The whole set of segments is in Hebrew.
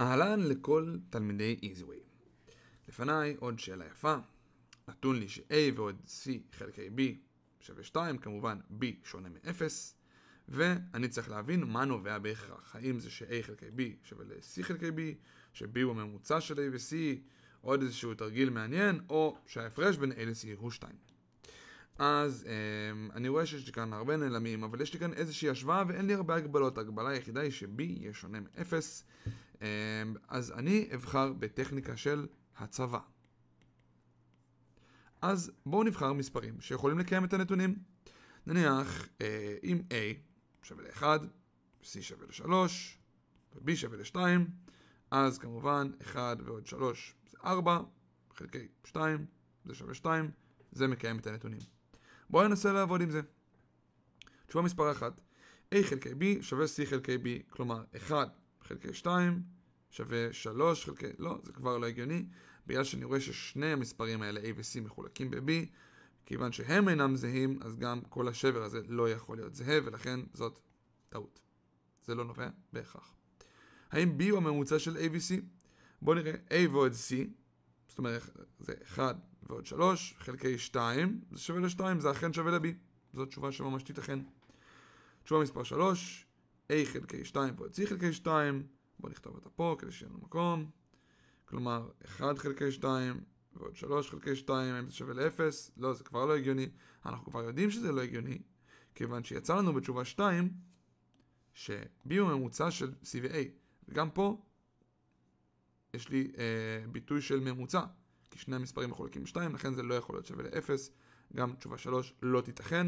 אהלן לכל תלמידי איזווי. לפניי עוד שאלה יפה. נתון לי ש-A ועוד C חלקי B שווה 2, כמובן B שונה מ-0, ואני צריך להבין מה נובע בהכרח. האם זה ש-A חלקי B שווה ל-C חלקי B, ש-B הוא הממוצע של A ו-C, עוד איזשהו תרגיל מעניין, או שההפרש בין A ל-C הוא 2. אז אמ, אני רואה שיש לי כאן הרבה נעלמים, אבל יש לי כאן איזושהי השוואה ואין לי הרבה הגבלות. ההגבלה היחידה היא ש-B יהיה שונה מ-0. אמ, אז אני אבחר בטכניקה של הצבה. אז בואו נבחר מספרים שיכולים לקיים את הנתונים. נניח אה, אם A שווה ל-1, C שווה ל-3, ו-B שווה ל-2, אז כמובן 1 ועוד 3 זה 4, חלקי 2 זה שווה 2, זה מקיים את הנתונים. בואו ננסה לעבוד עם זה. תשובה מספר 1, A חלקי B שווה C חלקי B, כלומר 1 חלקי 2 שווה 3 חלקי, לא, זה כבר לא הגיוני, בגלל שאני רואה ששני המספרים האלה, A ו-C, מחולקים ב-B, כיוון שהם אינם זהים, אז גם כל השבר הזה לא יכול להיות זהה, ולכן זאת טעות. זה לא נובע בהכרח. האם B הוא הממוצע של A ו-C? בואו נראה, A ועוד C, זאת אומרת, זה 1 ועוד 3, חלקי 2, זה שווה ל-2, זה אכן שווה ל-B. זאת תשובה שממש תיתכן. תשובה מספר 3, A חלקי 2 ועוד C חלקי 2, בואו נכתוב אותה פה כדי שיהיה לנו מקום. כלומר, 1 חלקי 2 ועוד 3 חלקי 2, האם זה שווה ל-0? לא, זה כבר לא הגיוני. אנחנו כבר יודעים שזה לא הגיוני, כיוון שיצא לנו בתשובה 2, ש-B הוא ממוצע של C ו-A. וגם פה יש לי אה, ביטוי של ממוצע, כי שני המספרים מחולקים 2, לכן זה לא יכול להיות שווה ל-0. גם תשובה 3 לא תיתכן.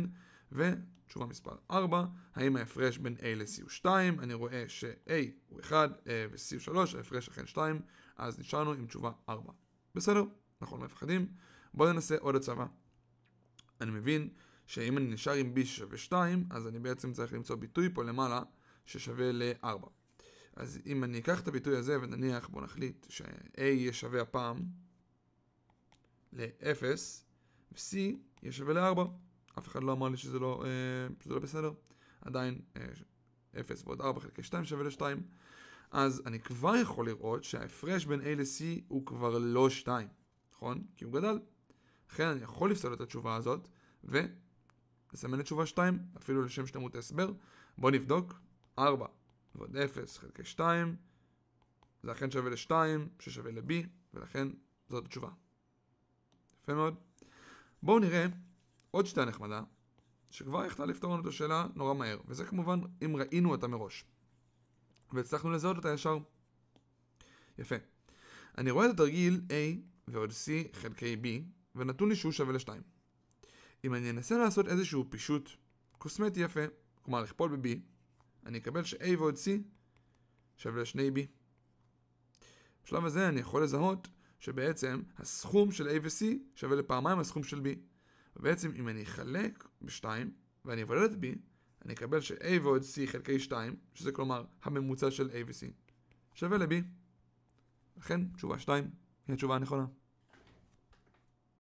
ותשובה מספר 4, האם ההפרש בין A ל-C הוא 2? אני רואה ש-A הוא 1 ו-C הוא 3, ההפרש אכן 2, אז נשארנו עם תשובה 4. בסדר, אנחנו לא מפחדים. בואו ננסה עוד הצבה. אני מבין שאם אני נשאר עם B ששווה 2, אז אני בעצם צריך למצוא ביטוי פה למעלה ששווה ל-4. אז אם אני אקח את הביטוי הזה ונניח, בואו נחליט ש-A יהיה שווה הפעם ל-0 ו-C יהיה שווה ל-4. אף אחד לא אמר לי שזה לא, אה, שזה לא בסדר. עדיין 0 אה, ועוד 4 חלקי 2 שווה ל-2. אז אני כבר יכול לראות שההפרש בין A ל-C הוא כבר לא 2, נכון? כי הוא גדל. לכן אני יכול לפסול את התשובה הזאת, ולסמן לתשובה 2, אפילו לשם שלמות ההסבר. בואו נבדוק. 4 ועוד 0 חלקי 2, זה אכן שווה ל-2, ששווה ל-B, ולכן זאת התשובה. יפה מאוד. בואו נראה עוד שיטה נחמדה, שכבר יכתה לפתור לנו את השאלה נורא מהר, וזה כמובן אם ראינו אותה מראש. והצלחנו לזהות אותה ישר. יפה. אני רואה את התרגיל A ועוד C חלקי B, ונתון לי שהוא שווה ל-2. אם אני אנסה לעשות איזשהו פישוט קוסמטי יפה, כלומר לכפול ב-B, אני אקבל ש-A ועוד C שווה ל-2B. בשלב הזה אני יכול לזהות שבעצם הסכום של A ו-C שווה לפעמיים הסכום של B. ובעצם אם אני אחלק ב-2 ואני אבודד את B, אני אקבל ש-A ועוד C חלקי 2, שזה כלומר הממוצע של A ו-C, שווה ל-B. לכן תשובה 2 היא התשובה הנכונה.